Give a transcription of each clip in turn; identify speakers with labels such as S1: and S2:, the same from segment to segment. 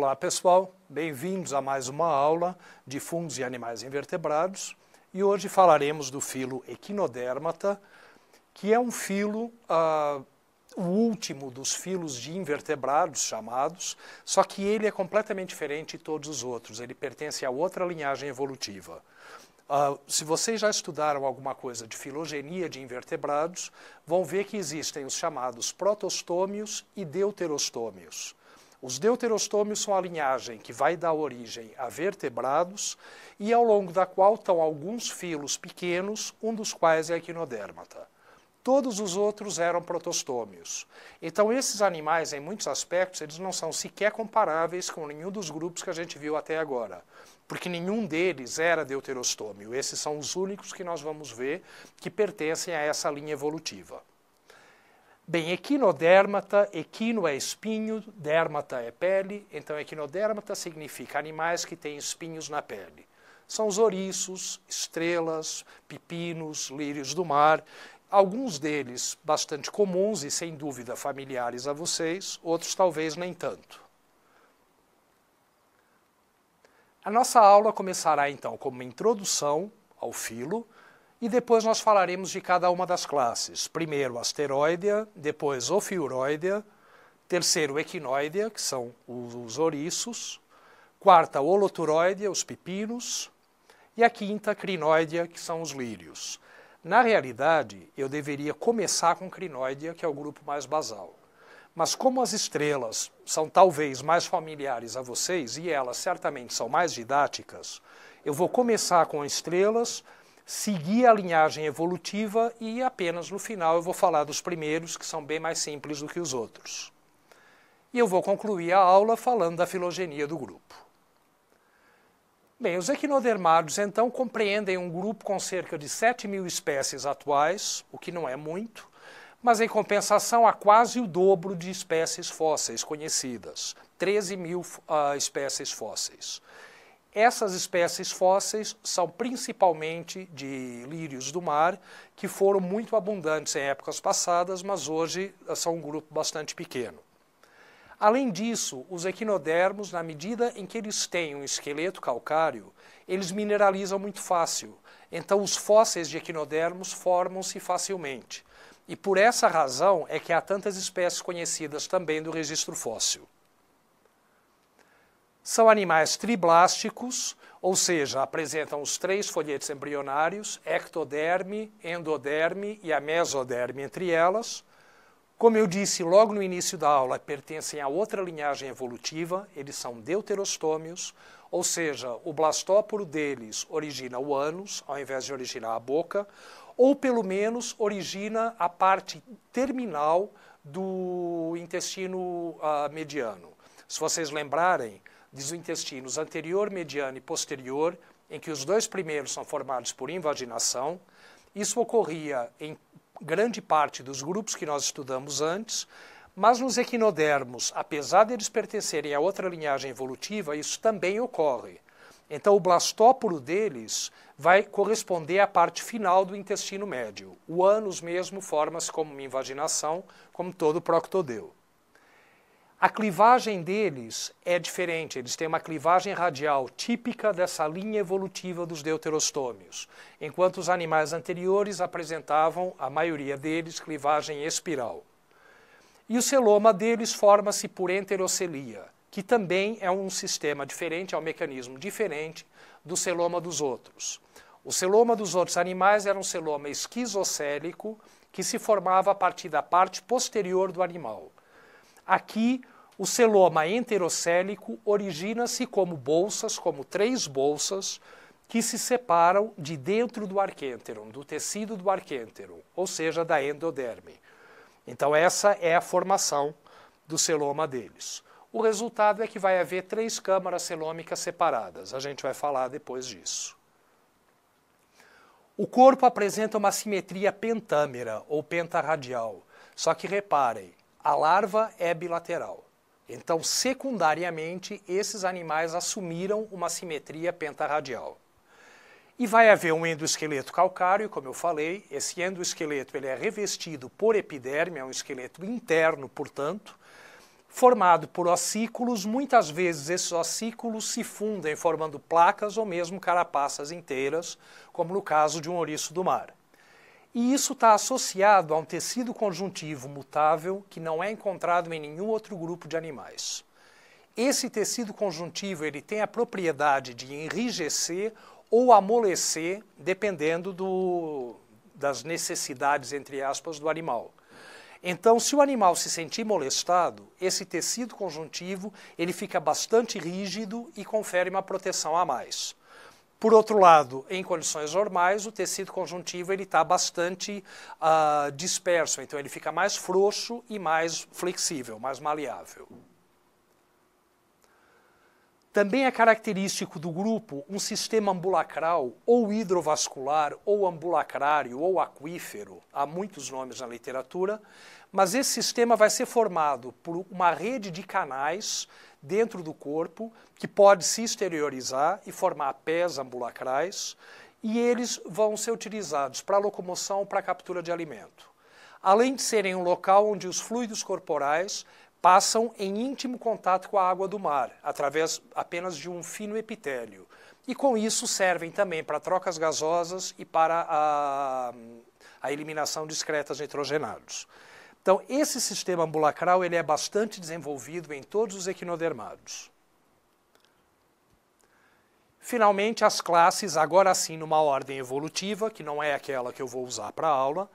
S1: Olá pessoal, bem-vindos a mais uma aula de fungos e animais invertebrados e hoje falaremos do filo Echinodermata, que é um filo, ah, o último dos filos de invertebrados chamados, só que ele é completamente diferente de todos os outros, ele pertence a outra linhagem evolutiva. Uh, se vocês já estudaram alguma coisa de filogenia de invertebrados, vão ver que existem os chamados protostômios e deuterostômios. Os deuterostômios são a linhagem que vai dar origem a vertebrados e ao longo da qual estão alguns filos pequenos, um dos quais é a equinodermata. Todos os outros eram protostômios. Então, esses animais, em muitos aspectos, eles não são sequer comparáveis com nenhum dos grupos que a gente viu até agora, porque nenhum deles era deuterostômio. Esses são os únicos que nós vamos ver que pertencem a essa linha evolutiva. Bem, equinodermata, equino é espinho, dermata é pele, então equinodermata significa animais que têm espinhos na pele. São os ouriços, estrelas, pepinos, lírios do mar, alguns deles bastante comuns e sem dúvida familiares a vocês, outros talvez nem tanto. A nossa aula começará então como uma introdução ao filo, e depois nós falaremos de cada uma das classes. Primeiro, asteroidea, depois, ofiuroidea, terceiro, equinoidea, que são os ouriços, quarta, holoturoidea, os pepinos, e a quinta, crinoidea, que são os lírios. Na realidade, eu deveria começar com crinoidea, que é o grupo mais basal. Mas como as estrelas são talvez mais familiares a vocês, e elas certamente são mais didáticas, eu vou começar com estrelas, seguir a linhagem evolutiva e apenas no final eu vou falar dos primeiros, que são bem mais simples do que os outros. E eu vou concluir a aula falando da filogenia do grupo. Bem, os equinodermados então compreendem um grupo com cerca de 7 mil espécies atuais, o que não é muito, mas em compensação há quase o dobro de espécies fósseis conhecidas, 13 mil uh, espécies fósseis. Essas espécies fósseis são principalmente de lírios do mar, que foram muito abundantes em épocas passadas, mas hoje eh, são um grupo bastante pequeno. Além disso, os equinodermos, na medida em que eles têm um esqueleto calcário, eles mineralizam muito fácil. Então, os fósseis de equinodermos formam-se facilmente. E por essa razão é que há tantas espécies conhecidas também do registro fóssil. São animais triblásticos, ou seja, apresentam os três folhetos embrionários, ectoderme, endoderme e a mesoderme entre elas. Como eu disse logo no início da aula, pertencem a outra linhagem evolutiva, eles são deuterostômios, ou seja, o blastóporo deles origina o ânus, ao invés de originar a boca, ou pelo menos origina a parte terminal do intestino uh, mediano. Se vocês lembrarem, dos intestinos anterior, mediano e posterior, em que os dois primeiros são formados por invaginação. Isso ocorria em grande parte dos grupos que nós estudamos antes, mas nos equinodermos, apesar de eles pertencerem a outra linhagem evolutiva, isso também ocorre. Então, o blastóporo deles vai corresponder à parte final do intestino médio. O ânus mesmo forma-se como uma invaginação, como todo proctodeu. A clivagem deles é diferente, eles têm uma clivagem radial típica dessa linha evolutiva dos deuterostômios, enquanto os animais anteriores apresentavam, a maioria deles, clivagem espiral. E o celoma deles forma-se por enterocelia, que também é um sistema diferente, é um mecanismo diferente do celoma dos outros. O celoma dos outros animais era um celoma esquizocélico que se formava a partir da parte posterior do animal. Aqui, o celoma enterocélico origina-se como bolsas, como três bolsas, que se separam de dentro do arquênteron, do tecido do arquênteron, ou seja, da endoderme. Então essa é a formação do celoma deles. O resultado é que vai haver três câmaras celômicas separadas. A gente vai falar depois disso. O corpo apresenta uma simetria pentâmera ou pentarradial. Só que reparem, a larva é bilateral. Então, secundariamente, esses animais assumiram uma simetria pentarradial. E vai haver um endoesqueleto calcário, como eu falei, esse endoesqueleto ele é revestido por epiderme, é um esqueleto interno, portanto, formado por ossículos, muitas vezes esses ossículos se fundem formando placas ou mesmo carapaças inteiras, como no caso de um ouriço do mar. E isso está associado a um tecido conjuntivo mutável que não é encontrado em nenhum outro grupo de animais. Esse tecido conjuntivo ele tem a propriedade de enrijecer ou amolecer, dependendo do, das necessidades, entre aspas, do animal. Então, se o animal se sentir molestado, esse tecido conjuntivo ele fica bastante rígido e confere uma proteção a mais. Por outro lado, em condições normais, o tecido conjuntivo está bastante uh, disperso, então ele fica mais frouxo e mais flexível, mais maleável. Também é característico do grupo um sistema ambulacral, ou hidrovascular, ou ambulacrário, ou aquífero, há muitos nomes na literatura, mas esse sistema vai ser formado por uma rede de canais dentro do corpo que pode se exteriorizar e formar pés ambulacrais, e eles vão ser utilizados para locomoção, para captura de alimento. Além de serem um local onde os fluidos corporais passam em íntimo contato com a água do mar, através apenas de um fino epitélio. E com isso servem também para trocas gasosas e para a, a eliminação de excretas nitrogenados. Então, esse sistema ambulacral ele é bastante desenvolvido em todos os equinodermados. Finalmente, as classes, agora sim numa ordem evolutiva, que não é aquela que eu vou usar para a aula,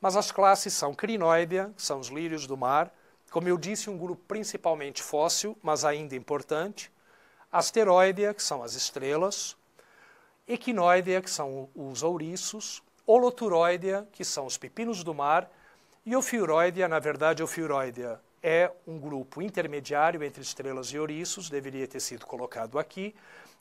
S1: mas as classes são crinoidea, que são os lírios do mar, como eu disse, um grupo principalmente fóssil, mas ainda importante. Asteroidea, que são as estrelas. Equinoidea, que são os ouriços. Holoturoidea, que são os pepinos do mar. E Ophiuroidea, na verdade, Ophiuroidea é um grupo intermediário entre estrelas e ouriços, deveria ter sido colocado aqui,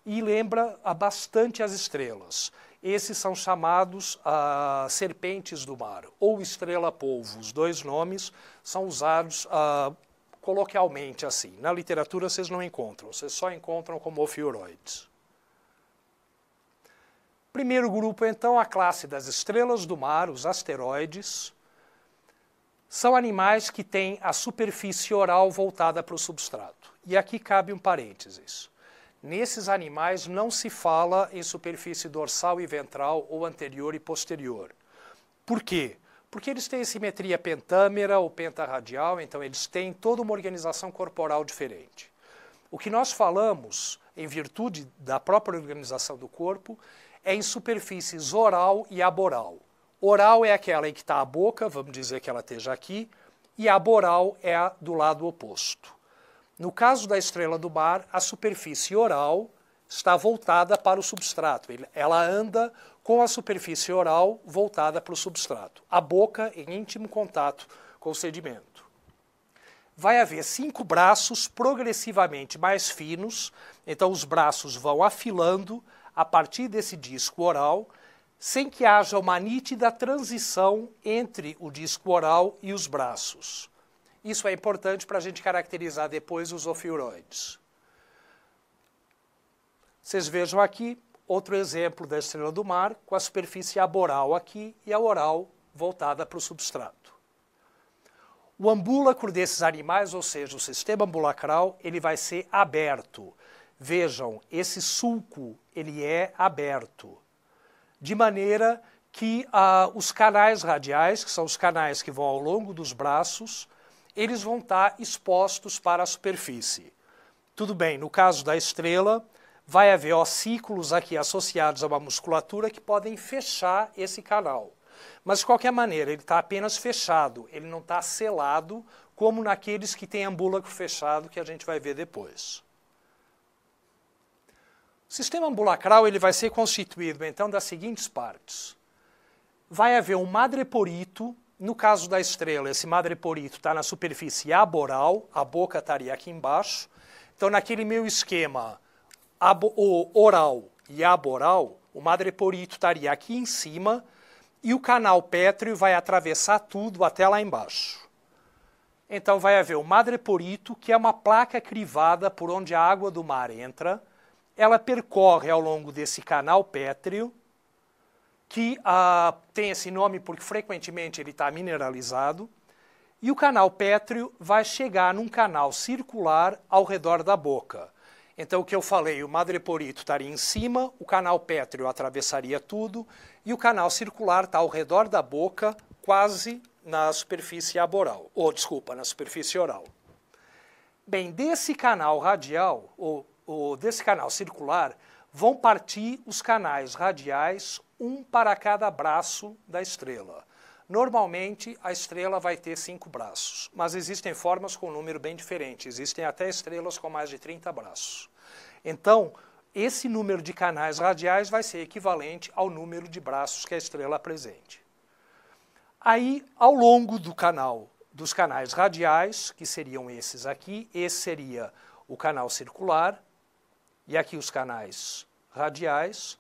S1: e lembra bastante as estrelas. Esses são chamados ah, serpentes do mar ou estrela-polvo. Os dois nomes são usados ah, coloquialmente assim. Na literatura vocês não encontram, vocês só encontram como ofiuroides. Primeiro grupo, então, a classe das estrelas do mar, os asteroides. São animais que têm a superfície oral voltada para o substrato. E aqui cabe um parênteses. Nesses animais não se fala em superfície dorsal e ventral ou anterior e posterior. Por quê? Porque eles têm simetria pentâmera ou pentarradial, então eles têm toda uma organização corporal diferente. O que nós falamos, em virtude da própria organização do corpo, é em superfícies oral e aboral. Oral é aquela em que está a boca, vamos dizer que ela esteja aqui, e aboral é a do lado oposto. No caso da estrela do mar, a superfície oral está voltada para o substrato. Ela anda com a superfície oral voltada para o substrato, a boca em íntimo contato com o sedimento. Vai haver cinco braços progressivamente mais finos, então os braços vão afilando a partir desse disco oral, sem que haja uma nítida transição entre o disco oral e os braços. Isso é importante para a gente caracterizar depois os ofiuroides. Vocês vejam aqui outro exemplo da estrela do mar, com a superfície aboral aqui e a oral voltada para o substrato. O ambulacro desses animais, ou seja, o sistema ambulacral, ele vai ser aberto. Vejam, esse sulco ele é aberto, de maneira que ah, os canais radiais, que são os canais que vão ao longo dos braços, eles vão estar tá expostos para a superfície. Tudo bem, no caso da estrela, vai haver ossículos aqui associados a uma musculatura que podem fechar esse canal. Mas, de qualquer maneira, ele está apenas fechado, ele não está selado, como naqueles que têm ambulacro fechado, que a gente vai ver depois. O sistema ambulacral ele vai ser constituído, então, das seguintes partes. Vai haver um madreporito, no caso da estrela, esse madreporito está na superfície aboral, a boca estaria aqui embaixo. Então, naquele meu esquema abo, oral e aboral, o madreporito estaria aqui em cima e o canal pétreo vai atravessar tudo até lá embaixo. Então, vai haver o madreporito, que é uma placa crivada por onde a água do mar entra. Ela percorre ao longo desse canal pétreo que ah, tem esse nome porque frequentemente ele está mineralizado, e o canal pétreo vai chegar num canal circular ao redor da boca. Então, o que eu falei, o madreporito estaria em cima, o canal pétreo atravessaria tudo, e o canal circular está ao redor da boca, quase na superfície aboral, ou desculpa, na superfície oral. Bem, desse canal radial, ou, ou desse canal circular, vão partir os canais radiais um para cada braço da estrela. Normalmente, a estrela vai ter cinco braços, mas existem formas com um número bem diferente. Existem até estrelas com mais de 30 braços. Então, esse número de canais radiais vai ser equivalente ao número de braços que a estrela apresente. Aí, ao longo do canal, dos canais radiais, que seriam esses aqui, esse seria o canal circular, e aqui os canais radiais,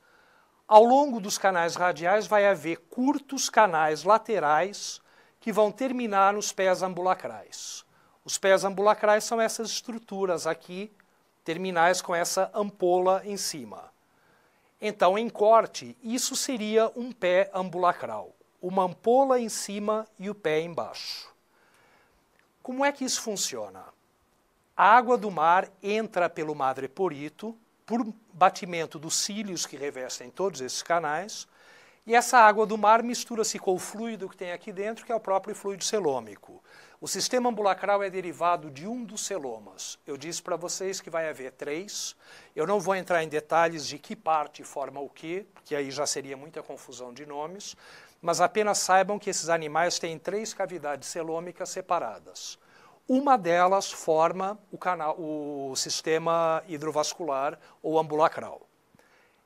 S1: ao longo dos canais radiais vai haver curtos canais laterais que vão terminar nos pés ambulacrais. Os pés ambulacrais são essas estruturas aqui, terminais com essa ampola em cima. Então, em corte, isso seria um pé ambulacral, uma ampola em cima e o pé embaixo. Como é que isso funciona? A água do mar entra pelo madreporito, por batimento dos cílios que revestem todos esses canais, e essa água do mar mistura-se com o fluido que tem aqui dentro, que é o próprio fluido celômico. O sistema ambulacral é derivado de um dos celomas. Eu disse para vocês que vai haver três. Eu não vou entrar em detalhes de que parte forma o que, porque aí já seria muita confusão de nomes, mas apenas saibam que esses animais têm três cavidades celômicas separadas. Uma delas forma o, canal, o sistema hidrovascular ou ambulacral.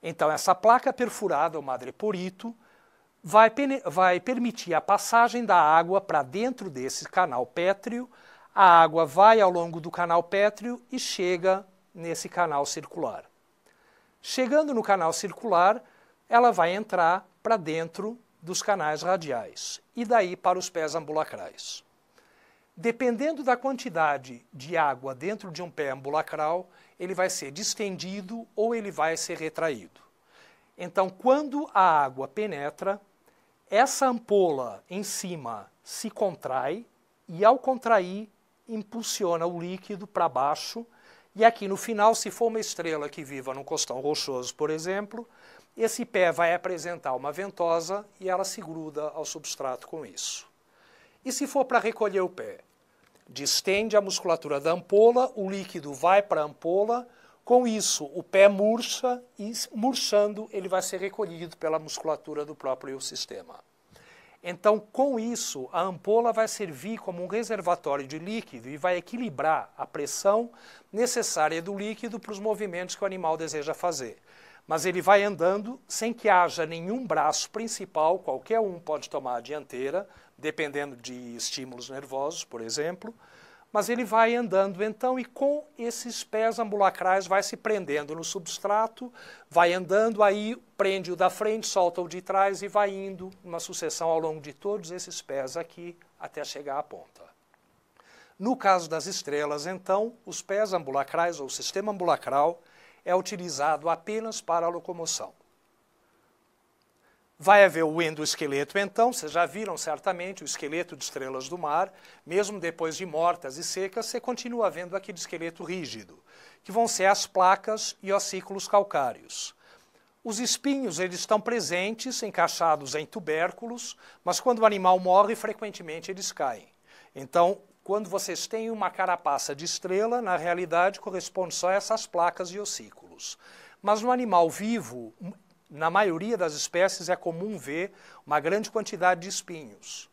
S1: Então, essa placa perfurada, o madreporito, vai, vai permitir a passagem da água para dentro desse canal pétreo. A água vai ao longo do canal pétreo e chega nesse canal circular. Chegando no canal circular, ela vai entrar para dentro dos canais radiais e daí para os pés ambulacrais. Dependendo da quantidade de água dentro de um pé ambulacral, ele vai ser distendido ou ele vai ser retraído. Então, quando a água penetra, essa ampola em cima se contrai e, ao contrair, impulsiona o líquido para baixo. E aqui no final, se for uma estrela que viva no costão rochoso, por exemplo, esse pé vai apresentar uma ventosa e ela se gruda ao substrato com isso. E se for para recolher o pé? Distende a musculatura da ampola, o líquido vai para a ampola, com isso o pé murcha e, murchando, ele vai ser recolhido pela musculatura do próprio sistema. Então, com isso, a ampola vai servir como um reservatório de líquido e vai equilibrar a pressão necessária do líquido para os movimentos que o animal deseja fazer. Mas ele vai andando sem que haja nenhum braço principal, qualquer um pode tomar a dianteira, dependendo de estímulos nervosos, por exemplo, mas ele vai andando então e com esses pés ambulacrais vai se prendendo no substrato, vai andando, aí prende o da frente, solta o de trás e vai indo uma sucessão ao longo de todos esses pés aqui até chegar à ponta. No caso das estrelas, então, os pés ambulacrais ou sistema ambulacral é utilizado apenas para a locomoção. Vai haver o endoesqueleto, então, vocês já viram certamente o esqueleto de estrelas do mar, mesmo depois de mortas e secas, você continua vendo aquele esqueleto rígido, que vão ser as placas e ossículos calcários. Os espinhos eles estão presentes, encaixados em tubérculos, mas quando o animal morre, frequentemente eles caem. Então, quando vocês têm uma carapaça de estrela, na realidade corresponde só a essas placas e ossículos. Mas no animal vivo, na maioria das espécies é comum ver uma grande quantidade de espinhos.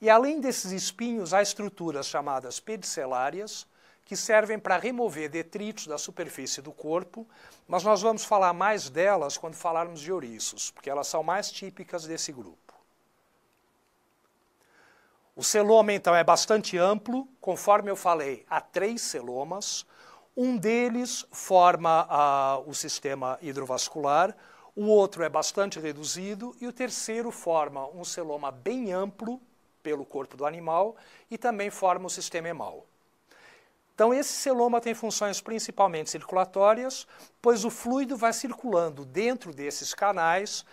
S1: E além desses espinhos, há estruturas chamadas pedicelárias, que servem para remover detritos da superfície do corpo, mas nós vamos falar mais delas quando falarmos de ouriços, porque elas são mais típicas desse grupo. O celoma, então, é bastante amplo, conforme eu falei, há três celomas. Um deles forma ah, o sistema hidrovascular, o outro é bastante reduzido e o terceiro forma um celoma bem amplo pelo corpo do animal e também forma o sistema hemal. Então, esse celoma tem funções principalmente circulatórias, pois o fluido vai circulando dentro desses canais.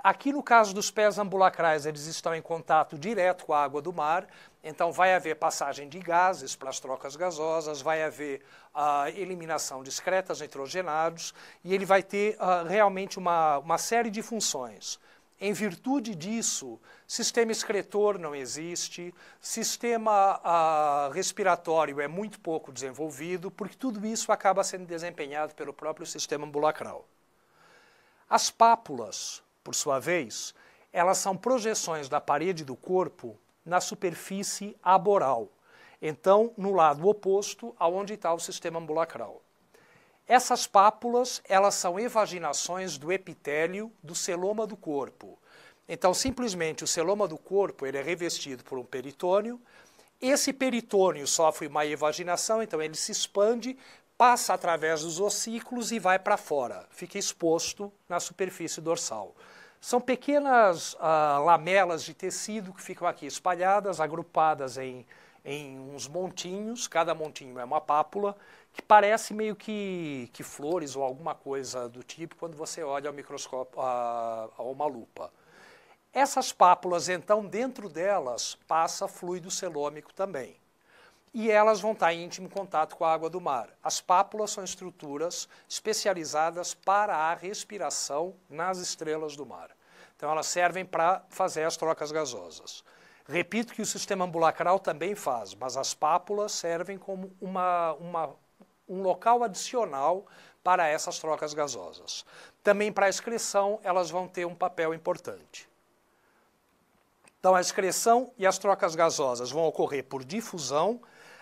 S1: Aqui, no caso dos pés ambulacrais, eles estão em contato direto com a água do mar, então, vai haver passagem de gases para as trocas gasosas, vai haver a ah, eliminação de excretas nitrogenados, e ele vai ter ah, realmente uma, uma série de funções. Em virtude disso, sistema excretor não existe, sistema ah, respiratório é muito pouco desenvolvido, porque tudo isso acaba sendo desempenhado pelo próprio sistema ambulacral. As pápulas, por sua vez, elas são projeções da parede do corpo na superfície aboral. Então, no lado oposto, aonde está o sistema ambulacral. Essas pápulas, elas são evaginações do epitélio do celoma do corpo. Então, simplesmente, o celoma do corpo ele é revestido por um peritônio. Esse peritônio sofre uma evaginação, então ele se expande, passa através dos ossículos e vai para fora, fica exposto na superfície dorsal. São pequenas ah, lamelas de tecido que ficam aqui espalhadas, agrupadas em, em uns montinhos, cada montinho é uma pápula, que parece meio que, que flores ou alguma coisa do tipo quando você olha ao microscópio, a, a uma lupa. Essas pápulas, então, dentro delas passa fluido celômico também e elas vão estar em íntimo contato com a água do mar. As pápulas são estruturas especializadas para a respiração nas estrelas do mar. Então elas servem para fazer as trocas gasosas. Repito que o sistema ambulacral também faz, mas as pápulas servem como uma, uma, um local adicional para essas trocas gasosas. Também para a excreção, elas vão ter um papel importante. Então, a excreção e as trocas gasosas vão ocorrer por difusão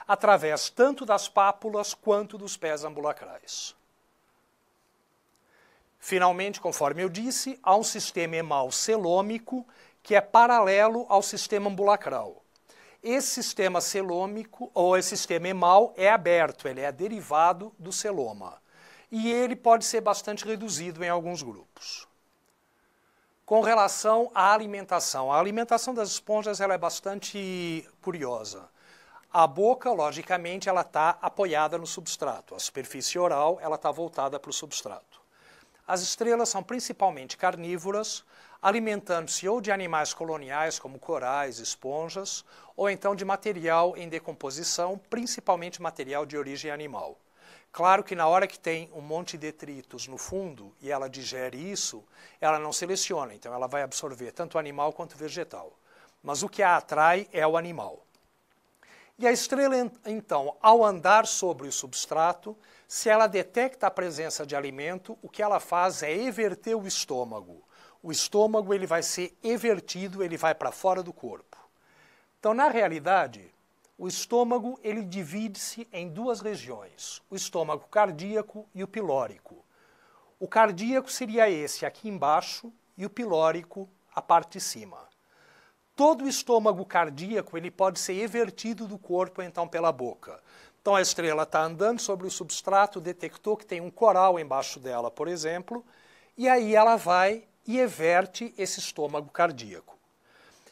S1: através tanto das pápulas quanto dos pés ambulacrais. Finalmente, conforme eu disse, há um sistema hemal celômico que é paralelo ao sistema ambulacral. Esse sistema celômico, ou esse sistema hemal, é aberto, ele é derivado do celoma. E ele pode ser bastante reduzido em alguns grupos com relação à alimentação. A alimentação das esponjas ela é bastante curiosa. A boca, logicamente, ela está apoiada no substrato. A superfície oral ela está voltada para o substrato. As estrelas são principalmente carnívoras, alimentando-se ou de animais coloniais, como corais, esponjas, ou então de material em decomposição, principalmente material de origem animal. Claro que na hora que tem um monte de detritos no fundo e ela digere isso, ela não seleciona, então ela vai absorver tanto animal quanto vegetal. Mas o que a atrai é o animal. E a estrela, então, ao andar sobre o substrato, se ela detecta a presença de alimento, o que ela faz é everter o estômago. O estômago ele vai ser evertido, ele vai para fora do corpo. Então, na realidade, o estômago ele divide-se em duas regiões, o estômago cardíaco e o pilórico. O cardíaco seria esse aqui embaixo e o pilórico a parte de cima. Todo o estômago cardíaco ele pode ser evertido do corpo, então, pela boca. Então, a estrela está andando sobre o substrato, detectou que tem um coral embaixo dela, por exemplo, e aí ela vai e everte esse estômago cardíaco.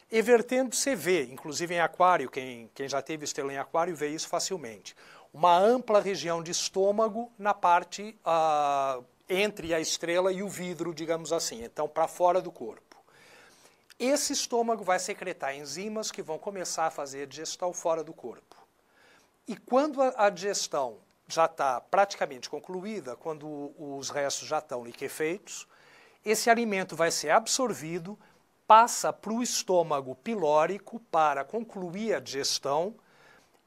S1: Evertendo, você vê, inclusive em aquário, quem, quem já teve estrela em aquário vê isso facilmente uma ampla região de estômago na parte ah, entre a estrela e o vidro, digamos assim, então para fora do corpo. Esse estômago vai secretar enzimas que vão começar a fazer digestão fora do corpo. E quando a digestão já está praticamente concluída, quando os restos já estão liquefeitos, esse alimento vai ser absorvido, passa para o estômago pilórico para concluir a digestão.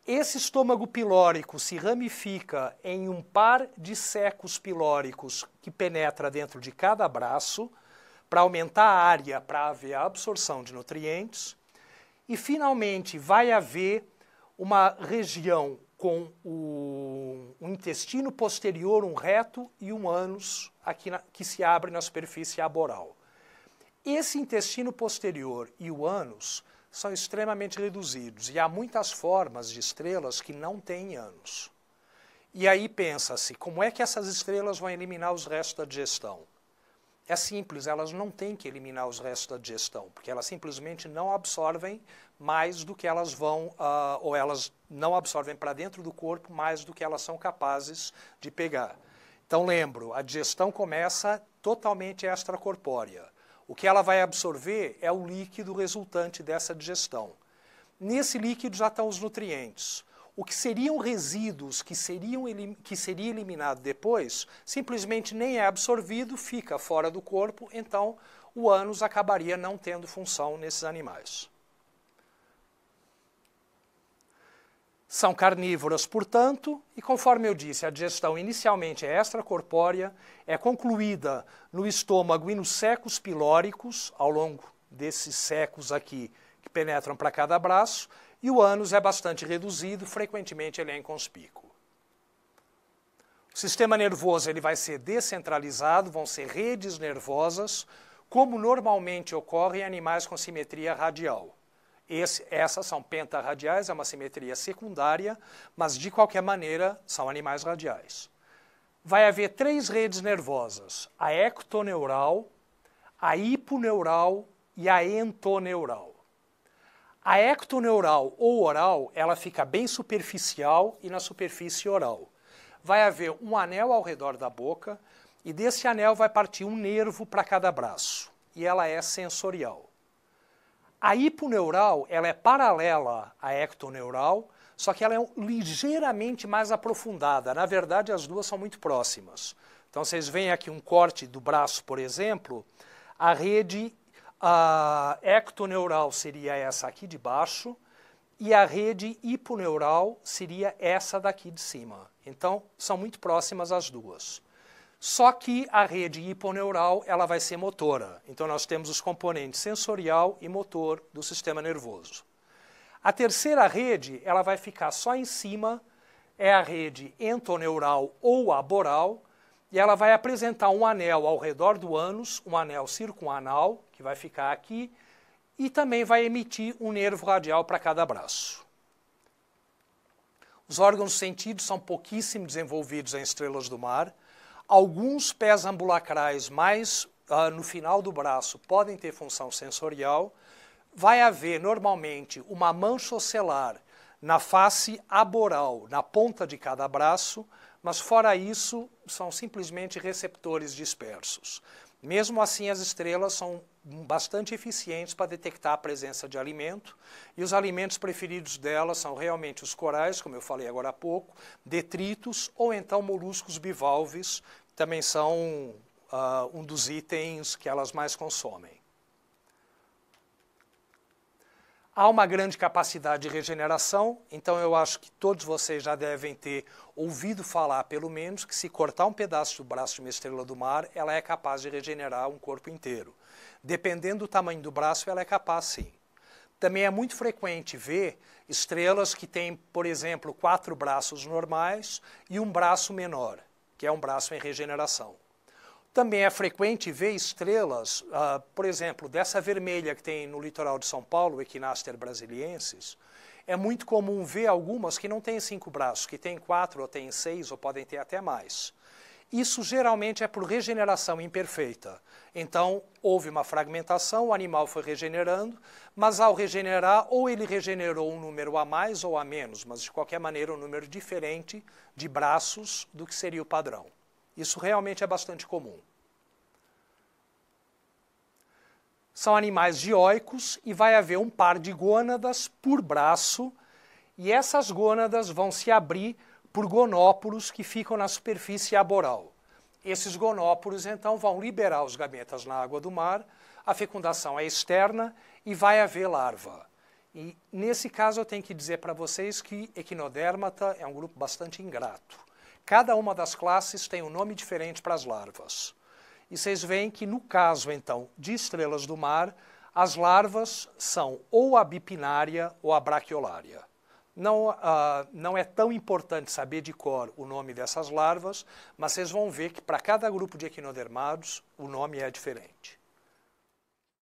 S1: Esse estômago pilórico se ramifica em um par de secos pilóricos que penetra dentro de cada braço para aumentar a área, para haver a absorção de nutrientes. E, finalmente, vai haver uma região com o, o intestino posterior, um reto e um ânus aqui na, que se abre na superfície aboral. Esse intestino posterior e o ânus são extremamente reduzidos e há muitas formas de estrelas que não têm ânus. E aí pensa-se, como é que essas estrelas vão eliminar os restos da digestão? É simples, elas não têm que eliminar os restos da digestão, porque elas simplesmente não absorvem mais do que elas vão, uh, ou elas não absorvem para dentro do corpo mais do que elas são capazes de pegar. Então, lembro, a digestão começa totalmente extracorpórea. O que ela vai absorver é o líquido resultante dessa digestão. Nesse líquido já estão os nutrientes o que seriam resíduos que, seriam, que seria eliminado depois simplesmente nem é absorvido, fica fora do corpo, então o ânus acabaria não tendo função nesses animais. São carnívoras, portanto, e conforme eu disse, a digestão inicialmente é extracorpórea, é concluída no estômago e nos secos pilóricos, ao longo desses secos aqui que penetram para cada braço, e o ânus é bastante reduzido, frequentemente ele é inconspícuo. O sistema nervoso ele vai ser descentralizado, vão ser redes nervosas, como normalmente ocorre em animais com simetria radial. Esse, essas são pentarradiais, é uma simetria secundária, mas de qualquer maneira são animais radiais. Vai haver três redes nervosas: a ectoneural, a hiponeural e a entoneural. A ectoneural ou oral, ela fica bem superficial e na superfície oral. Vai haver um anel ao redor da boca e desse anel vai partir um nervo para cada braço e ela é sensorial. A hiponeural, ela é paralela à ectoneural, só que ela é ligeiramente mais aprofundada. Na verdade, as duas são muito próximas. Então, vocês veem aqui um corte do braço, por exemplo, a rede a ectoneural seria essa aqui de baixo e a rede hiponeural seria essa daqui de cima. Então, são muito próximas as duas. Só que a rede hiponeural ela vai ser motora. Então, nós temos os componentes sensorial e motor do sistema nervoso. A terceira rede ela vai ficar só em cima, é a rede entoneural ou aboral, e ela vai apresentar um anel ao redor do ânus, um anel circunanal, que vai ficar aqui, e também vai emitir um nervo radial para cada braço. Os órgãos sentidos são pouquíssimo desenvolvidos em estrelas do mar. Alguns pés ambulacrais mais uh, no final do braço podem ter função sensorial. Vai haver normalmente uma mancha ocelar na face aboral, na ponta de cada braço, mas fora isso, são simplesmente receptores dispersos. Mesmo assim, as estrelas são bastante eficientes para detectar a presença de alimento, e os alimentos preferidos delas são realmente os corais, como eu falei agora há pouco, detritos ou então moluscos bivalves, também são uh, um dos itens que elas mais consomem. Há uma grande capacidade de regeneração, então eu acho que todos vocês já devem ter ouvido falar, pelo menos, que se cortar um pedaço do braço de uma estrela do mar, ela é capaz de regenerar um corpo inteiro. Dependendo do tamanho do braço, ela é capaz sim. Também é muito frequente ver estrelas que têm, por exemplo, quatro braços normais e um braço menor, que é um braço em regeneração. Também é frequente ver estrelas, uh, por exemplo, dessa vermelha que tem no litoral de São Paulo, Equinaster brasiliensis, é muito comum ver algumas que não têm cinco braços, que têm quatro ou têm seis ou podem ter até mais. Isso geralmente é por regeneração imperfeita. Então, houve uma fragmentação, o animal foi regenerando, mas ao regenerar, ou ele regenerou um número a mais ou a menos, mas de qualquer maneira um número diferente de braços do que seria o padrão. Isso realmente é bastante comum. São animais dioicos e vai haver um par de gônadas por braço, e essas gônadas vão se abrir por gonóporos que ficam na superfície aboral. Esses gonóporos então vão liberar os gametas na água do mar, a fecundação é externa e vai haver larva. E nesse caso eu tenho que dizer para vocês que Equinodermata é um grupo bastante ingrato. Cada uma das classes tem um nome diferente para as larvas. E vocês veem que, no caso, então, de estrelas do mar, as larvas são ou a bipinária ou a brachiolária. Não, ah, não é tão importante saber de cor o nome dessas larvas, mas vocês vão ver que para cada grupo de equinodermados o nome é diferente.